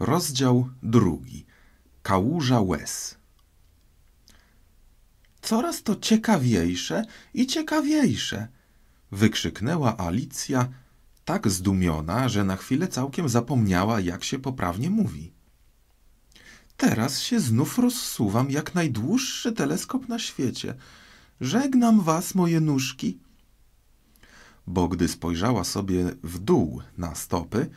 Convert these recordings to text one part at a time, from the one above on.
Rozdział drugi. Kałuża łez. Coraz to ciekawiejsze i ciekawiejsze, wykrzyknęła Alicja, tak zdumiona, że na chwilę całkiem zapomniała, jak się poprawnie mówi. Teraz się znów rozsuwam jak najdłuższy teleskop na świecie. Żegnam was, moje nóżki. Bo gdy spojrzała sobie w dół na stopy,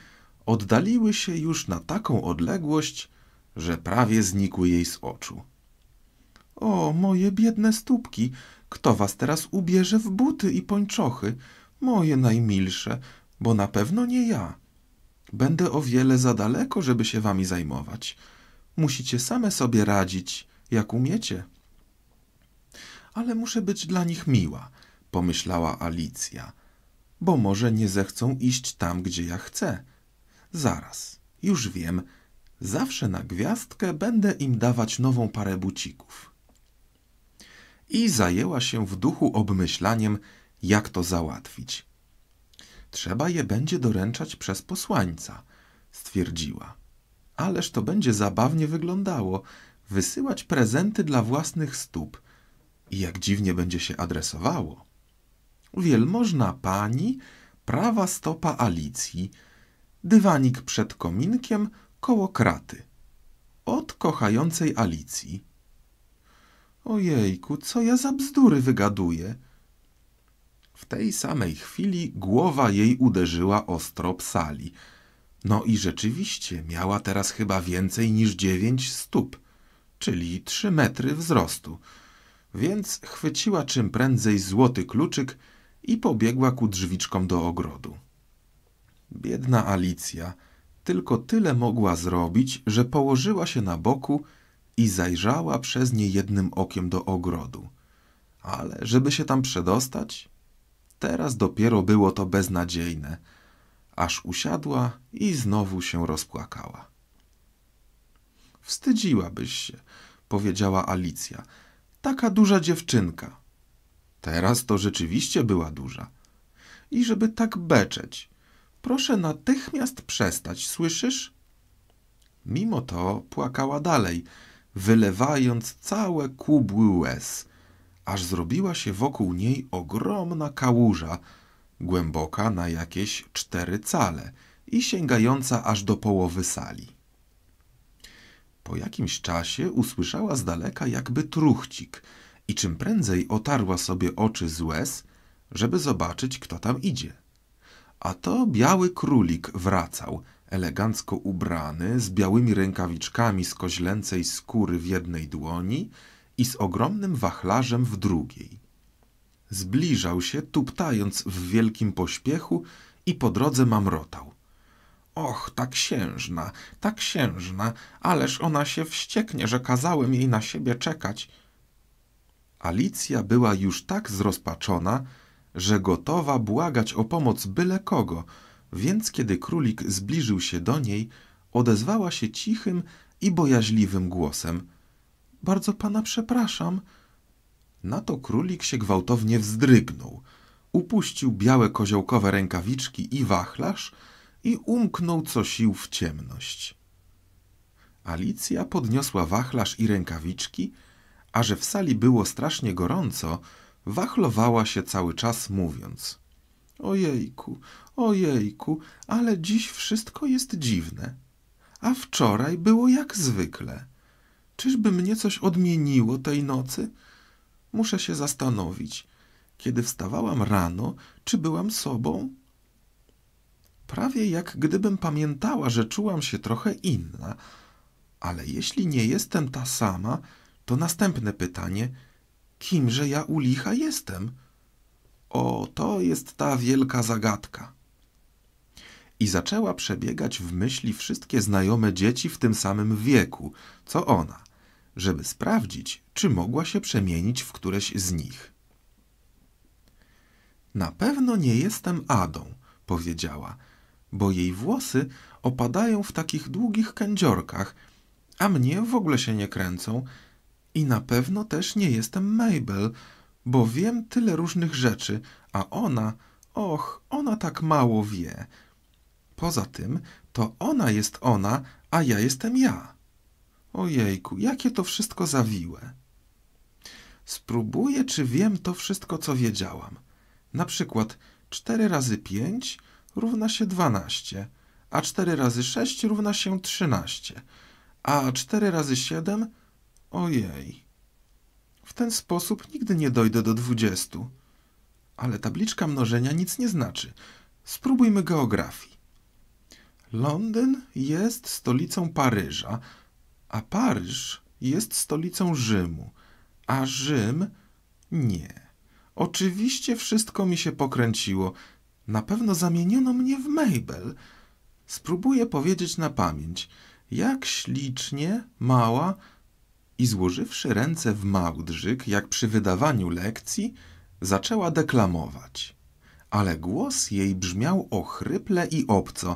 oddaliły się już na taką odległość, że prawie znikły jej z oczu. O, moje biedne stópki, kto was teraz ubierze w buty i pończochy? Moje najmilsze, bo na pewno nie ja. Będę o wiele za daleko, żeby się wami zajmować. Musicie same sobie radzić, jak umiecie. Ale muszę być dla nich miła, pomyślała Alicja, bo może nie zechcą iść tam, gdzie ja chcę. Zaraz, już wiem, zawsze na gwiazdkę będę im dawać nową parę bucików. I zajęła się w duchu obmyślaniem, jak to załatwić. Trzeba je będzie doręczać przez posłańca, stwierdziła. Ależ to będzie zabawnie wyglądało, wysyłać prezenty dla własnych stóp i jak dziwnie będzie się adresowało. Wielmożna pani, prawa stopa Alicji – dywanik przed kominkiem koło kraty. Od kochającej Alicji. Ojejku, co ja za bzdury wygaduję! W tej samej chwili głowa jej uderzyła ostro psali. No i rzeczywiście miała teraz chyba więcej niż dziewięć stóp, czyli trzy metry wzrostu. Więc chwyciła czym prędzej złoty kluczyk i pobiegła ku drzwiczkom do ogrodu. Biedna Alicja tylko tyle mogła zrobić, że położyła się na boku i zajrzała przez nie jednym okiem do ogrodu. Ale żeby się tam przedostać? Teraz dopiero było to beznadziejne. Aż usiadła i znowu się rozpłakała. Wstydziłabyś się, powiedziała Alicja. Taka duża dziewczynka. Teraz to rzeczywiście była duża. I żeby tak beczeć, Proszę natychmiast przestać, słyszysz? Mimo to płakała dalej, wylewając całe kubły łez, aż zrobiła się wokół niej ogromna kałuża, głęboka na jakieś cztery cale i sięgająca aż do połowy sali. Po jakimś czasie usłyszała z daleka jakby truchcik i czym prędzej otarła sobie oczy z łez, żeby zobaczyć, kto tam idzie. A to biały królik wracał, elegancko ubrany, z białymi rękawiczkami z koźlęcej skóry w jednej dłoni i z ogromnym wachlarzem w drugiej. Zbliżał się, tuptając w wielkim pośpiechu i po drodze mamrotał. Och, ta księżna, ta księżna, ależ ona się wścieknie, że kazałem jej na siebie czekać. Alicja była już tak zrozpaczona, że gotowa błagać o pomoc byle kogo, więc kiedy królik zbliżył się do niej, odezwała się cichym i bojaźliwym głosem. Bardzo pana przepraszam. Na to królik się gwałtownie wzdrygnął. Upuścił białe koziołkowe rękawiczki i wachlarz i umknął co sił w ciemność. Alicja podniosła wachlarz i rękawiczki, a że w sali było strasznie gorąco, wachlowała się cały czas mówiąc. Ojejku, ojejku, ale dziś wszystko jest dziwne. A wczoraj było jak zwykle. Czyżby mnie coś odmieniło tej nocy? Muszę się zastanowić. Kiedy wstawałam rano, czy byłam sobą? Prawie jak gdybym pamiętała, że czułam się trochę inna. Ale jeśli nie jestem ta sama, to następne pytanie – kimże ja u licha jestem? O, to jest ta wielka zagadka. I zaczęła przebiegać w myśli wszystkie znajome dzieci w tym samym wieku, co ona, żeby sprawdzić, czy mogła się przemienić w któreś z nich. Na pewno nie jestem Adą, powiedziała, bo jej włosy opadają w takich długich kędziorkach, a mnie w ogóle się nie kręcą, i na pewno też nie jestem Mabel, bo wiem tyle różnych rzeczy, a ona, och, ona tak mało wie. Poza tym, to ona jest ona, a ja jestem ja. Ojejku, jakie to wszystko zawiłe. Spróbuję, czy wiem to wszystko, co wiedziałam. Na przykład 4 razy 5 równa się 12, a 4 razy 6 równa się 13, a 4 razy 7 równa Ojej. W ten sposób nigdy nie dojdę do dwudziestu. Ale tabliczka mnożenia nic nie znaczy. Spróbujmy geografii. Londyn jest stolicą Paryża, a Paryż jest stolicą Rzymu, a Rzym nie. Oczywiście wszystko mi się pokręciło. Na pewno zamieniono mnie w Mabel. Spróbuję powiedzieć na pamięć, jak ślicznie, mała, i złożywszy ręce w małdrzyk, jak przy wydawaniu lekcji, zaczęła deklamować. Ale głos jej brzmiał ochryple i obco,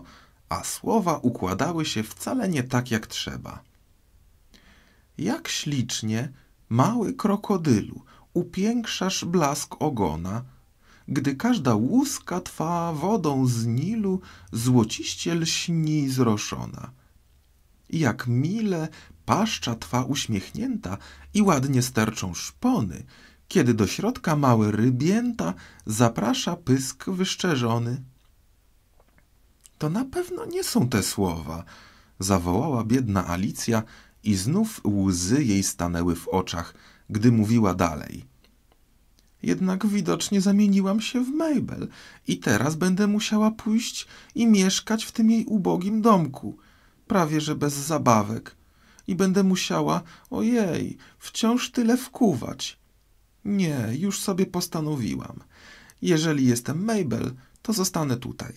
a słowa układały się wcale nie tak, jak trzeba. Jak ślicznie, mały krokodylu, upiększasz blask ogona, gdy każda łuska twa wodą z Nilu złociście lśni zroszona. Jak mile paszcza twa uśmiechnięta i ładnie sterczą szpony, kiedy do środka małe rybięta zaprasza pysk wyszczerzony. To na pewno nie są te słowa, zawołała biedna Alicja i znów łzy jej stanęły w oczach, gdy mówiła dalej. Jednak widocznie zamieniłam się w Mabel i teraz będę musiała pójść i mieszkać w tym jej ubogim domku, prawie że bez zabawek i będę musiała, ojej, wciąż tyle wkuwać. Nie, już sobie postanowiłam. Jeżeli jestem Mabel, to zostanę tutaj.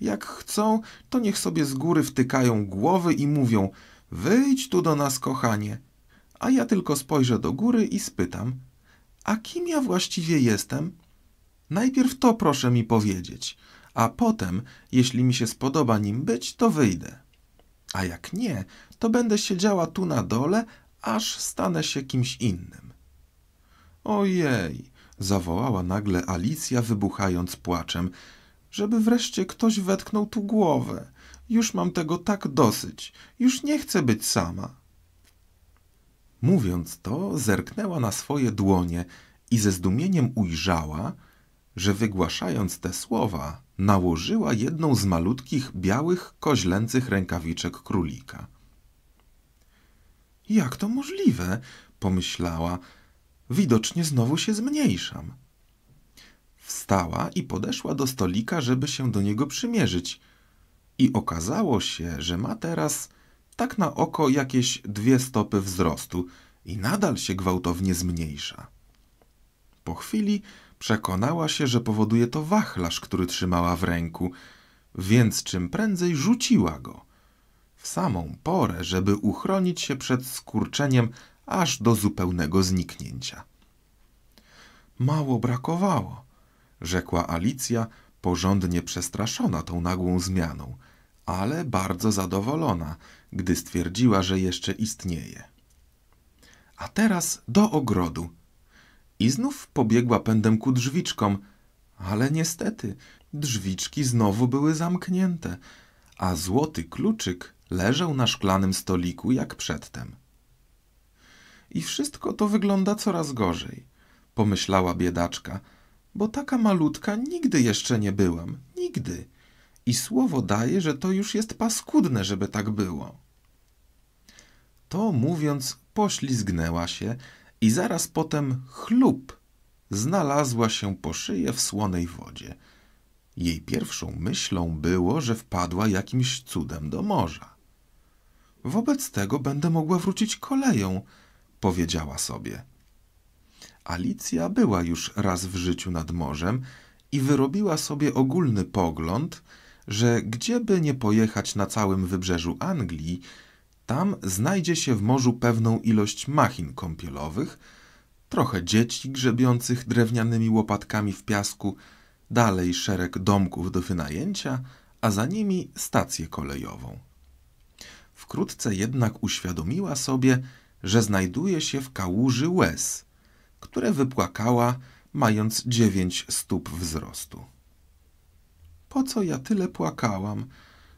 Jak chcą, to niech sobie z góry wtykają głowy i mówią wyjdź tu do nas, kochanie. A ja tylko spojrzę do góry i spytam a kim ja właściwie jestem? Najpierw to proszę mi powiedzieć, a potem, jeśli mi się spodoba nim być, to wyjdę. A jak nie, to będę siedziała tu na dole, aż stanę się kimś innym. Ojej, zawołała nagle Alicja, wybuchając płaczem, żeby wreszcie ktoś wetknął tu głowę. Już mam tego tak dosyć. Już nie chcę być sama. Mówiąc to, zerknęła na swoje dłonie i ze zdumieniem ujrzała, że wygłaszając te słowa, nałożyła jedną z malutkich, białych, koźlęcych rękawiczek królika. Jak to możliwe? pomyślała. Widocznie znowu się zmniejszam. Wstała i podeszła do stolika, żeby się do niego przymierzyć. I okazało się, że ma teraz tak na oko jakieś dwie stopy wzrostu i nadal się gwałtownie zmniejsza. Po chwili Przekonała się, że powoduje to wachlarz, który trzymała w ręku, więc czym prędzej rzuciła go. W samą porę, żeby uchronić się przed skurczeniem aż do zupełnego zniknięcia. Mało brakowało, rzekła Alicja, porządnie przestraszona tą nagłą zmianą, ale bardzo zadowolona, gdy stwierdziła, że jeszcze istnieje. A teraz do ogrodu – i znów pobiegła pędem ku drzwiczkom, ale niestety drzwiczki znowu były zamknięte, a złoty kluczyk leżał na szklanym stoliku jak przedtem. I wszystko to wygląda coraz gorzej, pomyślała biedaczka, bo taka malutka nigdy jeszcze nie byłam, nigdy. I słowo daje, że to już jest paskudne, żeby tak było. To mówiąc, poślizgnęła się, i zaraz potem chlub znalazła się po szyję w słonej wodzie. Jej pierwszą myślą było, że wpadła jakimś cudem do morza. Wobec tego będę mogła wrócić koleją, powiedziała sobie. Alicja była już raz w życiu nad morzem i wyrobiła sobie ogólny pogląd, że gdzieby nie pojechać na całym wybrzeżu Anglii, tam znajdzie się w morzu pewną ilość machin kąpielowych, trochę dzieci grzebiących drewnianymi łopatkami w piasku, dalej szereg domków do wynajęcia, a za nimi stację kolejową. Wkrótce jednak uświadomiła sobie, że znajduje się w kałuży łez, które wypłakała, mając dziewięć stóp wzrostu. Po co ja tyle płakałam?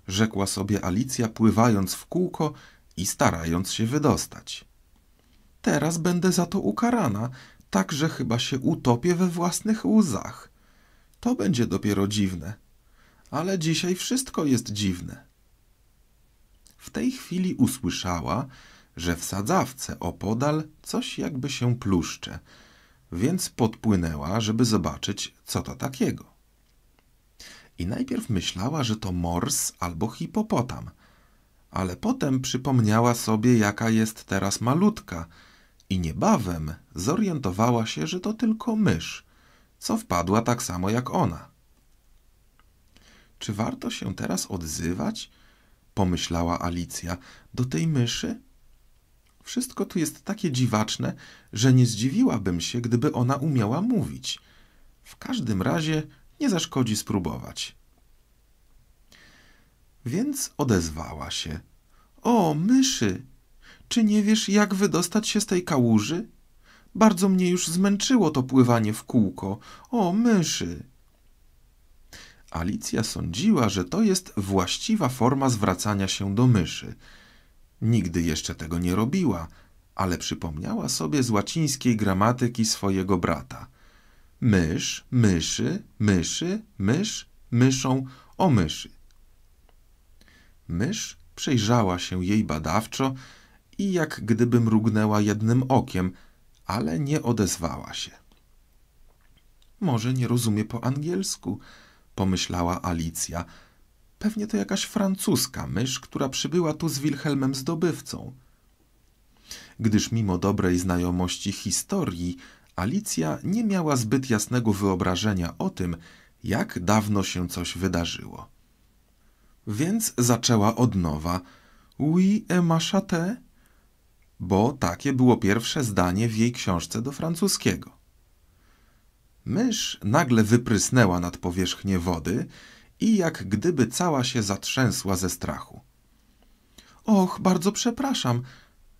rzekła sobie Alicja, pływając w kółko i starając się wydostać. Teraz będę za to ukarana, tak że chyba się utopię we własnych łzach. To będzie dopiero dziwne. Ale dzisiaj wszystko jest dziwne. W tej chwili usłyszała, że w sadzawce opodal coś jakby się pluszcze, więc podpłynęła, żeby zobaczyć, co to takiego. I najpierw myślała, że to mors albo hipopotam – ale potem przypomniała sobie, jaka jest teraz malutka i niebawem zorientowała się, że to tylko mysz, co wpadła tak samo jak ona. Czy warto się teraz odzywać? pomyślała Alicja. Do tej myszy? Wszystko tu jest takie dziwaczne, że nie zdziwiłabym się, gdyby ona umiała mówić. W każdym razie nie zaszkodzi spróbować. Więc odezwała się. O, myszy! Czy nie wiesz, jak wydostać się z tej kałuży? Bardzo mnie już zmęczyło to pływanie w kółko. O, myszy! Alicja sądziła, że to jest właściwa forma zwracania się do myszy. Nigdy jeszcze tego nie robiła, ale przypomniała sobie z łacińskiej gramatyki swojego brata. Mysz, myszy, myszy, mysz, myszą, o myszy. Mysz przejrzała się jej badawczo i jak gdyby mrugnęła jednym okiem, ale nie odezwała się. Może nie rozumie po angielsku, pomyślała Alicja. Pewnie to jakaś francuska mysz, która przybyła tu z Wilhelmem Zdobywcą. Gdyż mimo dobrej znajomości historii, Alicja nie miała zbyt jasnego wyobrażenia o tym, jak dawno się coś wydarzyło. Więc zaczęła od nowa. Oui, et ma chatte? Bo takie było pierwsze zdanie w jej książce do francuskiego. Mysz nagle wyprysnęła nad powierzchnię wody i jak gdyby cała się zatrzęsła ze strachu. Och, bardzo przepraszam,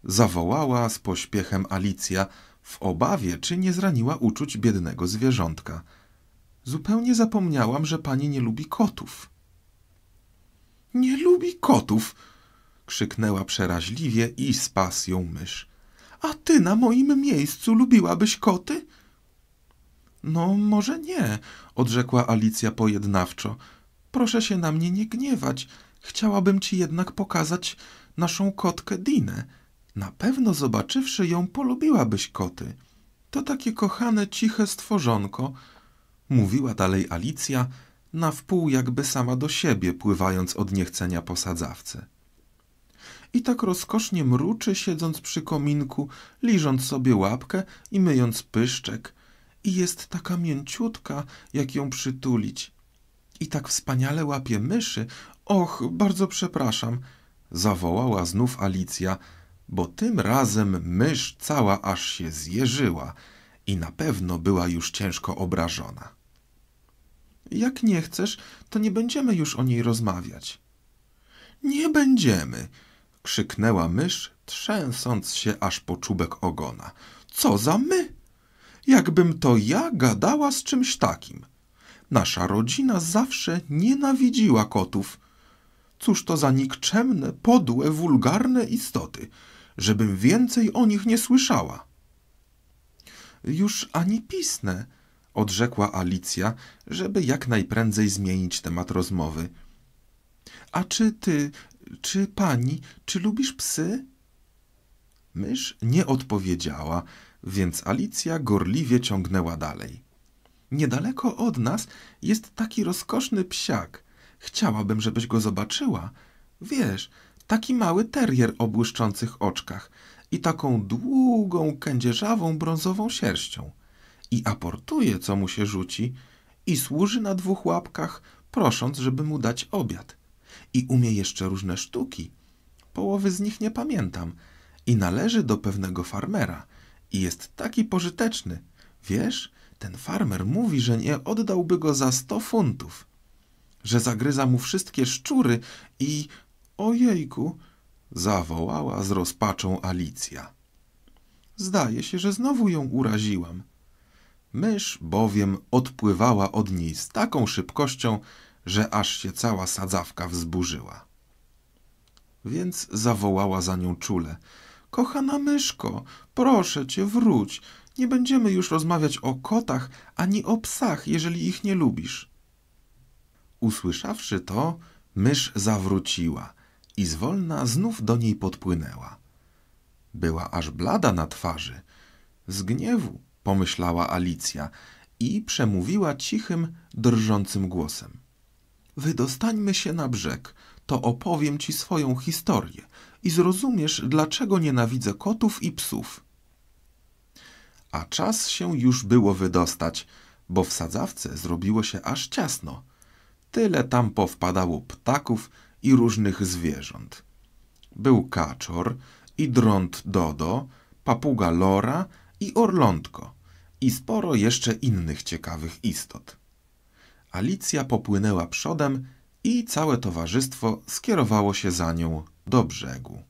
zawołała z pośpiechem Alicja, w obawie, czy nie zraniła uczuć biednego zwierzątka. Zupełnie zapomniałam, że pani nie lubi kotów. Nie lubi kotów! krzyknęła przeraźliwie i z pasją mysz. A ty na moim miejscu lubiłabyś koty? No, może nie, odrzekła Alicja pojednawczo. Proszę się na mnie nie gniewać. Chciałabym ci jednak pokazać naszą kotkę Dinę. Na pewno zobaczywszy ją, polubiłabyś koty. To takie kochane, ciche stworzonko, mówiła dalej Alicja, na wpół jakby sama do siebie, pływając od niechcenia posadzawcy. I tak rozkosznie mruczy, siedząc przy kominku, liżąc sobie łapkę i myjąc pyszczek. I jest taka mięciutka, jak ją przytulić. I tak wspaniale łapie myszy. Och, bardzo przepraszam, zawołała znów Alicja, bo tym razem mysz cała aż się zjeżyła i na pewno była już ciężko obrażona. Jak nie chcesz, to nie będziemy już o niej rozmawiać. Nie będziemy, krzyknęła mysz, trzęsąc się aż po czubek ogona. Co za my? Jakbym to ja gadała z czymś takim. Nasza rodzina zawsze nienawidziła kotów. Cóż to za nikczemne, podłe, wulgarne istoty, żebym więcej o nich nie słyszała. Już ani pisne, odrzekła Alicja, żeby jak najprędzej zmienić temat rozmowy. A czy ty, czy pani, czy lubisz psy? Mysz nie odpowiedziała, więc Alicja gorliwie ciągnęła dalej. Niedaleko od nas jest taki rozkoszny psiak. Chciałabym, żebyś go zobaczyła. Wiesz, taki mały terier o błyszczących oczkach i taką długą, kędzierzawą, brązową sierścią i aportuje, co mu się rzuci, i służy na dwóch łapkach, prosząc, żeby mu dać obiad. I umie jeszcze różne sztuki. Połowy z nich nie pamiętam. I należy do pewnego farmera. I jest taki pożyteczny. Wiesz, ten farmer mówi, że nie oddałby go za sto funtów. Że zagryza mu wszystkie szczury i... Ojejku! Zawołała z rozpaczą Alicja. Zdaje się, że znowu ją uraziłam. Mysz bowiem odpływała od niej z taką szybkością, że aż się cała sadzawka wzburzyła. Więc zawołała za nią czule. Kochana myszko, proszę cię, wróć. Nie będziemy już rozmawiać o kotach ani o psach, jeżeli ich nie lubisz. Usłyszawszy to, mysz zawróciła i zwolna znów do niej podpłynęła. Była aż blada na twarzy, z gniewu pomyślała Alicja i przemówiła cichym, drżącym głosem. Wydostańmy się na brzeg, to opowiem ci swoją historię i zrozumiesz, dlaczego nienawidzę kotów i psów. A czas się już było wydostać, bo w sadzawce zrobiło się aż ciasno. Tyle tam powpadało ptaków i różnych zwierząt. Był kaczor i drąd Dodo, papuga Lora i orlątko i sporo jeszcze innych ciekawych istot. Alicja popłynęła przodem i całe towarzystwo skierowało się za nią do brzegu.